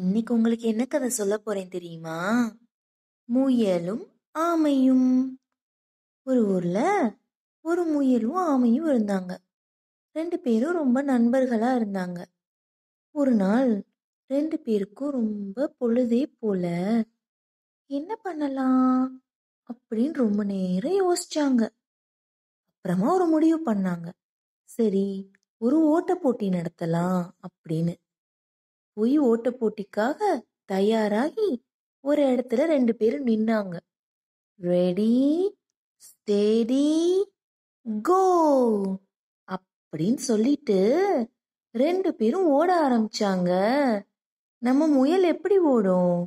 இன்னைக்கு உங்களுக்கு என்ன கதை சொல்ல போறேன் தெரியுமா முயலும் ஆமையும் ஒரு ஊர்ல ஒரு முயலும் ஆமையும் இருந்தாங்க ரெண்டு பேரும் ரொம்ப நண்பர்களா இருந்தாங்க ஒரு நாள் ரெண்டு பேருக்கும் ரொம்ப பொழுதே போல என்ன பண்ணலாம் அப்படின்னு ரொம்ப நேரம் யோசிச்சாங்க அப்புறமா ஒரு முடிவு பண்ணாங்க சரி ஒரு ஓட்ட போட்டி நடத்தலாம் அப்படின்னு போய் ஓட்டப் போட்டிக்காக தயாராகி ஒரு இடத்துல ரெண்டு பேரும் நின்னாங்க ரெடி ஸ்டெடி கோ அப்படின்னு சொல்லிட்டு ரெண்டு பேரும் ஓட ஆரம்பிச்சாங்க நம்ம முயல் எப்படி ஓடும்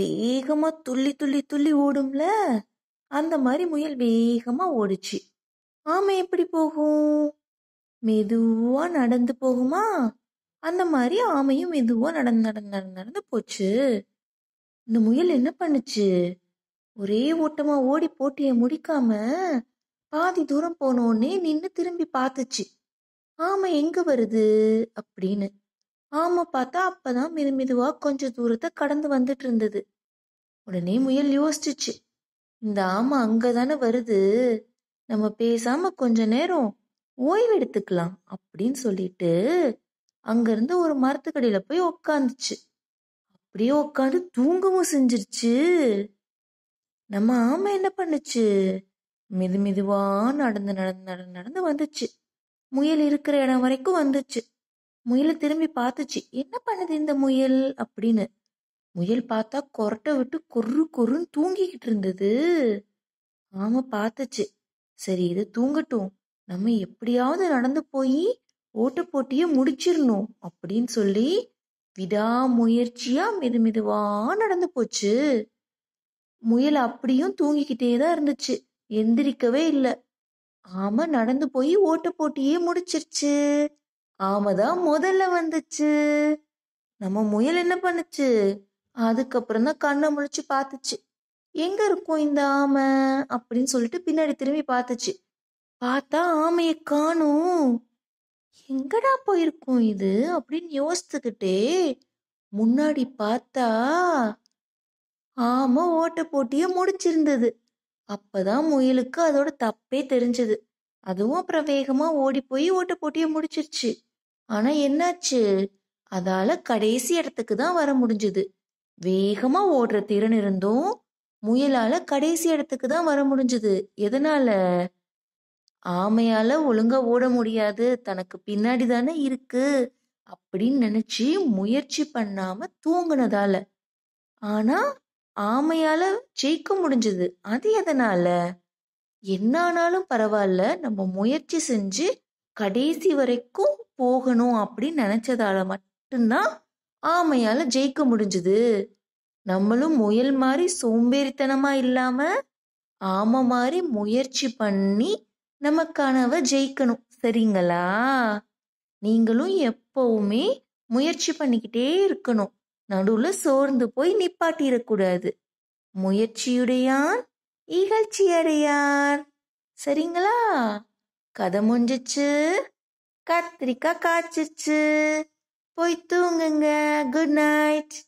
வேகமா துள்ளி துள்ளி துள்ளி ஓடும்ல அந்த மாதிரி முயல் வேகமா ஓடுச்சு ஆமை எப்படி போகும் மெதுவா நடந்து போகுமா அந்த மாதிரி ஆமையும் மெதுவாக நடந்து நடந்து நடந்து நடந்து போச்சு இந்த முயல் என்ன பண்ணுச்சு ஒரே ஓட்டமா ஓடி போட்டியை முடிக்காம பாதி தூரம் போனோடனே நின்று திரும்பி பார்த்துச்சு ஆமை எங்க வருது அப்படின்னு ஆமை பார்த்தா அப்பதான் மெது மெதுவா கொஞ்ச தூரத்தை கடந்து வந்துட்டு இருந்தது உடனே முயல் யோசிச்சுச்சு இந்த ஆமை அங்க தானே வருது நம்ம பேசாம கொஞ்ச நேரம் ஓய்வு எடுத்துக்கலாம் அப்படின்னு சொல்லிட்டு அங்கிருந்து ஒரு மரத்துக்கடியில் போய் உக்காந்துச்சு அப்படியே உக்காந்து தூங்கவும் செஞ்சிருச்சு நம்ம ஆமை என்ன பண்ணுச்சு மெது மெதுவாக நடந்து நடந்து நடந்து நடந்து வந்துச்சு முயல் இருக்கிற இடம் வரைக்கும் வந்துச்சு முயலை திரும்பி பார்த்துச்சு என்ன பண்ணுது இந்த முயல் அப்படின்னு முயல் பார்த்தா கொரட்டை விட்டு கொரு கொருன்னு தூங்கிக்கிட்டு இருந்தது ஆமாம் பார்த்துச்சு சரி இது தூங்கட்டும் நம்ம எப்படியாவது நடந்து போய் ஓட்ட போட்டியை முடிச்சிடணும் அப்படின்னு சொல்லி விடாமுயற்சியா மெது மெதுவா நடந்து போச்சு முயல் அப்படியும் தூங்கிக்கிட்டே தான் இருந்துச்சு எந்திரிக்கவே இல்லை ஆம நடந்து போய் ஓட்ட போட்டியே முடிச்சிருச்சு ஆம தான் முதல்ல வந்துச்சு நம்ம முயல் என்ன பண்ணுச்சு அதுக்கப்புறம் தான் கண்ணை முழிச்சு பார்த்துச்சு எங்க இருக்கும் இந்த ஆமை அப்படின்னு சொல்லிட்டு பின்னாடி திரும்பி பார்த்துச்சு பார்த்தா ஆமையை காணும் எங்கடா போயிருக்கும் இது அப்படின்னு யோசித்துக்கிட்டே முன்னாடி பார்த்தா ஆமா ஓட்ட போட்டியே முடிச்சிருந்தது அப்பதான் முயலுக்கு அதோட தப்பே தெரிஞ்சது அதுவும் அப்புறம் வேகமா ஓடி போய் ஓட்ட போட்டியை முடிச்சிருச்சு ஆனா என்னாச்சு அதால கடைசி இடத்துக்கு தான் வர முடிஞ்சது வேகமா ஓடுற திறன் இருந்தும் முயலால கடைசி இடத்துக்கு தான் வர முடிஞ்சது எதனால ஆமையால ஒழுங்கா ஓட முடியாது தனக்கு பின்னாடி தானே இருக்கு அப்படின்னு நினைச்சு முயற்சி பண்ணாம தூங்குனதால ஆனா ஆமையால ஜெயிக்க முடிஞ்சது அது எதனால என்ன ஆனாலும் பரவாயில்ல நம்ம முயற்சி செஞ்சு கடைசி வரைக்கும் போகணும் அப்படின்னு நினைச்சதால மட்டும்தான் ஆமையால ஜெயிக்க முடிஞ்சது நம்மளும் முயல் மாதிரி சோம்பேறித்தனமா இல்லாம ஆமை மாதிரி முயற்சி பண்ணி நமக்கானவ ஜெயிக்கணும் சரிங்களா நீங்களும் எப்பவுமே முயற்சி பண்ணிக்கிட்டே இருக்கணும் நடுவுல சோர்ந்து போய் நிப்பாட்டிடக்கூடாது முயற்சியுடையான் இகழ்ச்சியடையார் சரிங்களா கதை முடிஞ்சிச்சு கத்திரிக்காய் காய்ச்சிச்சு போய் தூங்குங்க குட் நைட்